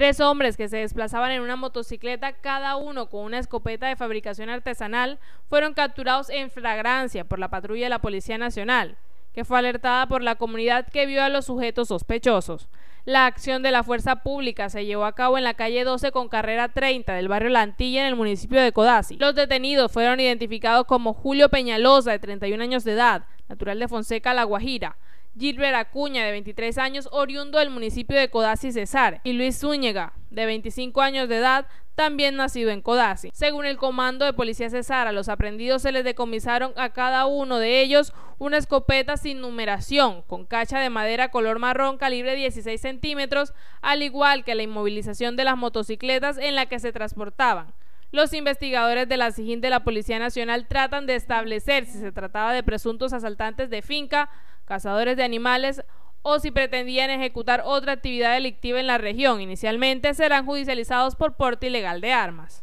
Tres hombres que se desplazaban en una motocicleta, cada uno con una escopeta de fabricación artesanal, fueron capturados en flagrancia por la patrulla de la Policía Nacional, que fue alertada por la comunidad que vio a los sujetos sospechosos. La acción de la fuerza pública se llevó a cabo en la calle 12 con carrera 30 del barrio Lantilla en el municipio de Codazzi. Los detenidos fueron identificados como Julio Peñalosa, de 31 años de edad, natural de Fonseca, La Guajira, Gilbert Acuña, de 23 años, oriundo del municipio de Codazzi Cesar, y Luis Zúñiga, de 25 años de edad, también nacido en Codazzi. Según el comando de Policía Cesar, a los aprendidos se les decomisaron a cada uno de ellos una escopeta sin numeración, con cacha de madera color marrón calibre 16 centímetros, al igual que la inmovilización de las motocicletas en la que se transportaban. Los investigadores de la SIGIN de la Policía Nacional tratan de establecer si se trataba de presuntos asaltantes de finca, cazadores de animales o si pretendían ejecutar otra actividad delictiva en la región. Inicialmente serán judicializados por porte ilegal de armas.